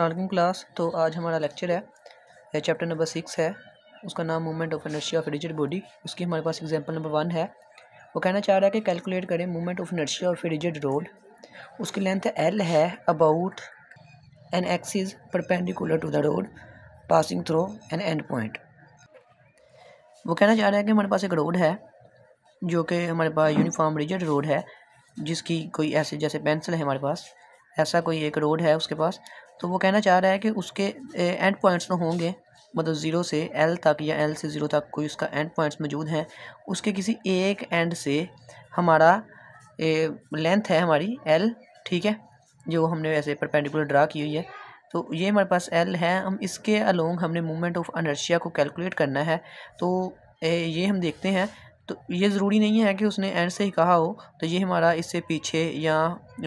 Aslam class तो आज हमारा लेक्चर है यह चैप्टर नंबर सिक्स है उसका नाम movement of inertia of rigid body उसकी हमारे पास एग्जांपल नंबर वन है वो कहना चाह रहा है कि कैलकुलेट करें movement of inertia of rigid rod उसकी लेंथ एल है about an axis perpendicular to the rod passing through an end point वो कहना चाह रहा है कि हमारे पास एक रोड है जो कि हमारे पास यूनिफॉर्म रिजिड रोड है जिसकी कोई ऐसे जैसे पेंसिल है हमारे पास ऐसा कोई एक रोड है उसके पास तो वो कहना चाह रहा है कि उसके एंड पॉइंट्स तो होंगे मतलब ज़ीरो से एल तक या एल से ज़ीरो तक कोई उसका एंड पॉइंट्स मौजूद हैं उसके किसी एक एंड से हमारा लेंथ है हमारी एल ठीक है जो हमने वैसे परपेंडिकुलर ड्रा की हुई है तो ये हमारे पास एल है हम इसके अलोंग हमने मूवमेंट ऑफ अनर्शिया को कैलकुलेट करना है तो ये हम देखते हैं तो ये ज़रूरी नहीं है कि उसने एंड से ही कहा हो तो ये हमारा इससे पीछे या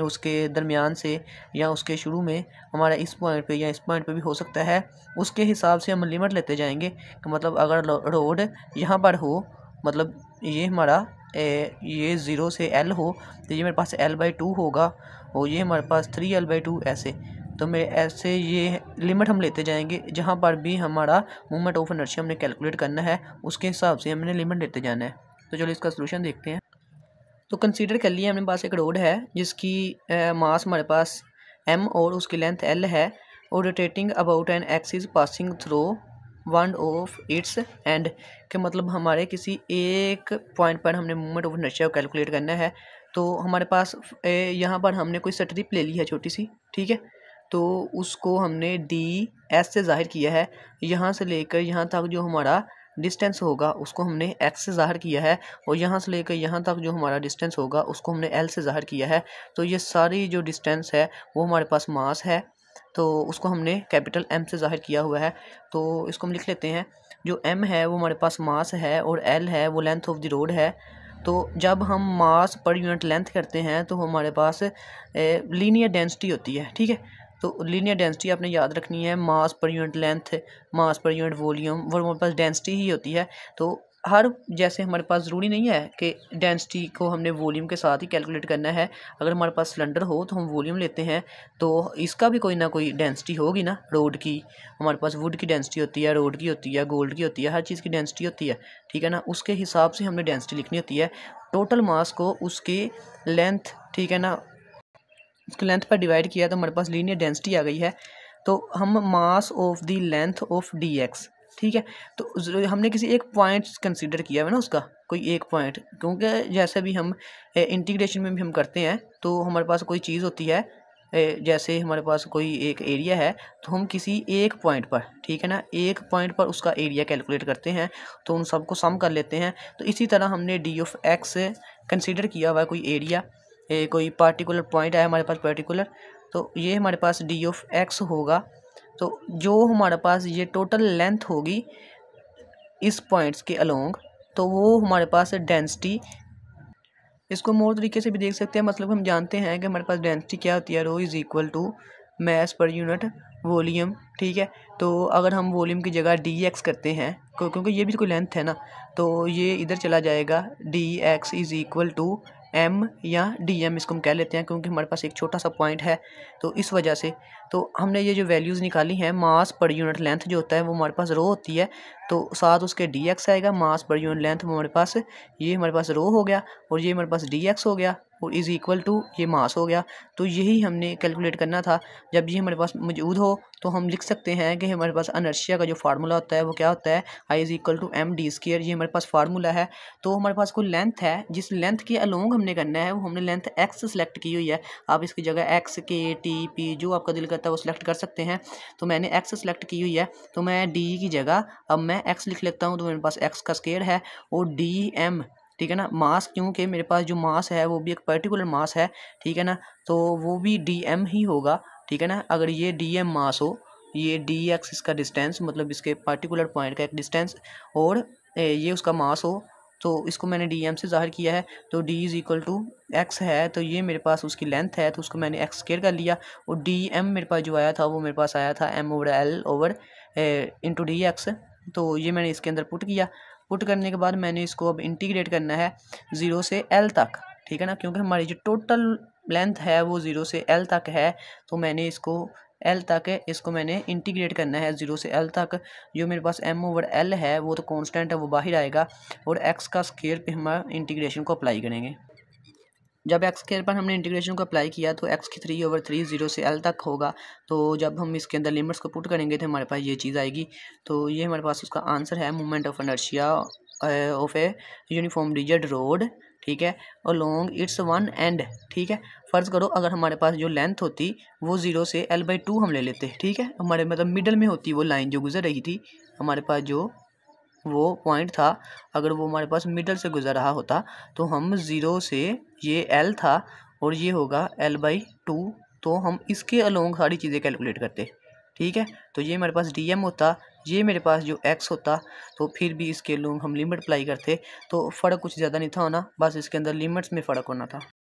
उसके दरमियान से या उसके शुरू में हमारा इस पॉइंट पे या इस पॉइंट पे भी हो सकता है उसके हिसाब से हम लिमिट लेते जाएंगे कि मतलब अगर रोड यहाँ पर हो मतलब ये हमारा ए, ये ज़ीरो से एल हो तो ये मेरे पास एल बाई टू होगा और ये हमारे पास थ्री एल बाई टू ऐसे तो मेरे ऐसे ये लिमिट हम लेते जाएंगे जहाँ पर भी हमारा मूवमेंट ऑफ एनर्जी हमने कैलकुलेट करना है उसके हिसाब से हमने लिमिट लेते जाना है तो चलो इसका सोल्यूशन देखते हैं तो कंसीडर कर लिए हमने पास एक रोड है जिसकी मास हमारे पास एम और उसकी लेंथ एल है और rotating about an axis passing through one of its end के मतलब हमारे किसी एक पॉइंट पर हमने मूवमेंट ऑफ नशा कैलकुलेट करना है तो हमारे पास यहाँ पर हमने कोई स्ट्रिप ले ली है छोटी सी ठीक है तो उसको हमने डी एस से जाहिर किया है यहाँ से लेकर यहाँ तक जो हमारा डिस्टेंस होगा उसको हमने एक्स से ज़ाहिर किया है और यहाँ से लेकर यहाँ तक जो हमारा डिस्टेंस होगा उसको हमने एल से ज़ाहिर किया है तो ये सारी जो डिस्टेंस है वो हमारे पास मास है तो उसको हमने कैपिटल एम से ज़ाहिर किया हुआ है तो इसको हम लिख लेते हैं जो एम है वो हमारे पास मास है और एल है वो लेंथ ऑफ द रोड है तो जब हम मास पर यूनिट लेंथ करते हैं तो हमारे पास लीनियर डेंसिटी होती है ठीक है तो लीनियर डेंसिटी आपने याद रखनी है मास पर यूनिट लेंथ मास पर यूनिट वॉल्यूम वो हमारे पास डेंसिटी ही होती है तो हर जैसे हमारे पास ज़रूरी नहीं है कि डेंसिटी को हमने वॉल्यूम के साथ ही कैलकुलेट करना है अगर हमारे पास सिलेंडर हो तो हम वॉल्यूम लेते हैं तो इसका भी कोई ना कोई डेंसिटी होगी ना रोड की हमारे पास वुड की डेंसिटी होती है रोड की होती है गोल्ड की होती है हर चीज़ की डेंसिटी होती है ठीक है ना उसके हिसाब से हमने डेंसिटी लिखनी होती है टोटल मास को उसके लेंथ ठीक है ना इसको लेंथ पर डिवाइड किया तो हमारे पास लीनियर डेंसिटी आ गई है तो हम mass of the length of D X ठीक है तो हमने किसी एक पॉइंट कंसीडर किया है ना उसका कोई एक पॉइंट क्योंकि जैसे भी हम इंटीग्रेशन में भी हम करते हैं तो हमारे पास कोई चीज़ होती है जैसे हमारे पास कोई एक एरिया है तो हम किसी एक पॉइंट पर ठीक है ना एक पॉइंट पर उसका एरिया कैलकुलेट करते हैं तो उन सबको सम कर लेते हैं तो इसी तरह हमने डी ऑफ एक्स कंसिडर किया हुआ कोई एरिया ए, कोई पार्टिकुलर पॉइंट आया हमारे पास पर्टिकुलर तो ये हमारे पास डी ऑफ एक्स होगा तो जो हमारे पास ये टोटल लेंथ होगी इस पॉइंट्स के अलोंग तो वो हमारे पास डेंसिटी इसको मोर तरीके से भी देख सकते हैं मतलब हम जानते हैं कि हमारे पास डेंसिटी क्या होती है rho is equal to mass per unit volume ठीक है तो अगर हम वॉल्यूम की जगह डी एक्स करते हैं क्योंकि ये भी कोई लेंथ है ना तो ये इधर चला जाएगा D X is equal to M या डी एम इसको हम कह लेते हैं क्योंकि हमारे पास एक छोटा सा पॉइंट है तो इस वजह से तो हमने ये जो वैल्यूज़ निकाली हैं मास पर यूनिट लेंथ जो होता है वो हमारे पास रो होती है तो साथ उसके डी एक्स आएगा मास पर यूनिट लेंथ हमारे पास ये हमारे पास रो हो गया और ये हमारे पास डी एक्स हो गया और इज़ इक्वल टू ये मास हो गया तो यही हमने कैलकुलेट करना था जब ये हमारे पास मौजूद हो तो हम लिख सकते हैं कि हमारे पास अनर्शिया का जो फार्मूला होता है वो क्या होता है I is equal to M D square ये हमारे पास फार्मूला है तो हमारे पास कोई लेंथ है जिस लेंथ के अलोंग हमने करना है वो हमने लेंथ एक्स सेलेक्ट की हुई है आप इसकी जगह एक्स के टी पी जो आपका दिल करता है वो सिलेक्ट कर सकते हैं तो मैंने एक्स सेलेक्ट की हुई है तो मैं डी की जगह अब मैं मैं एक्स लिख लेता हूँ तो मेरे पास एक्स का स्केयर है और डी एम ठीक है ना मास क्योंकि मेरे पास जो मास है वो भी एक पर्टिकुलर मास है ठीक है ना तो वो भी डी एम ही होगा ठीक है ना अगर ये डी एम मास हो ये डी एक्स इसका डिस्टेंस मतलब इसके पर्टिकुलर पॉइंट का एक डिस्टेंस और ये उसका मास हो तो इसको मैंने डी एम से ज़ाहिर किया है तो D is equal to X है तो ये मेरे पास उसकी लेंथ है तो उसको मैंने एक्स स्केयर कर लिया और डी एम मेरे पास जो आया था वो मेरे पास आया था M over L over into D X तो ये मैंने इसके अंदर पुट किया पुट करने के बाद मैंने इसको अब इंटीग्रेट करना है ज़ीरो से एल तक ठीक है ना क्योंकि हमारी जो टोटल लेंथ है वो ज़ीरो से एल तक है तो मैंने इसको एल तक इसको मैंने इंटीग्रेट करना है ज़ीरो से एल तक जो मेरे पास एम ओवर एल है वो तो कांस्टेंट है वो बाहर आएगा और एक्स का स्केयर पे हम इंटीग्रेशन को अप्लाई करेंगे जब एक्स के पर हमने इंटीग्रेशन को अप्लाई किया तो एक्स की थ्री ओवर थ्री जीरो से एल तक होगा तो जब हम इसके अंदर लिमिट्स को पुट करेंगे तो हमारे पास ये चीज़ आएगी तो ये हमारे पास उसका आंसर है movement of inertia of a uniform rigid rod ठीक है और लॉन्ग इट्स वन एंड ठीक है फ़र्ज़ करो अगर हमारे पास जो लेंथ होती वो ज़ीरो से एल बाई टू हम ले लेते ठीक है हमारे मतलब मिडल में होती वो लाइन जो गुजर रही थी हमारे पास जो वो पॉइंट था अगर वो हमारे पास मिडल से गुजर रहा होता तो हम ज़ीरो से ये एल था और ये होगा एल बाई टू तो हम इसके अलोंग सारी चीज़ें कैलकुलेट करते ठीक है तो ये मेरे पास डी एम होता ये मेरे पास जो एक्स होता तो फिर भी इसके लोग हम लिमिट अप्लाई करते तो फ़र्क कुछ ज़्यादा नहीं था होना बस इसके अंदर लिमिट्स में फ़र्क होना था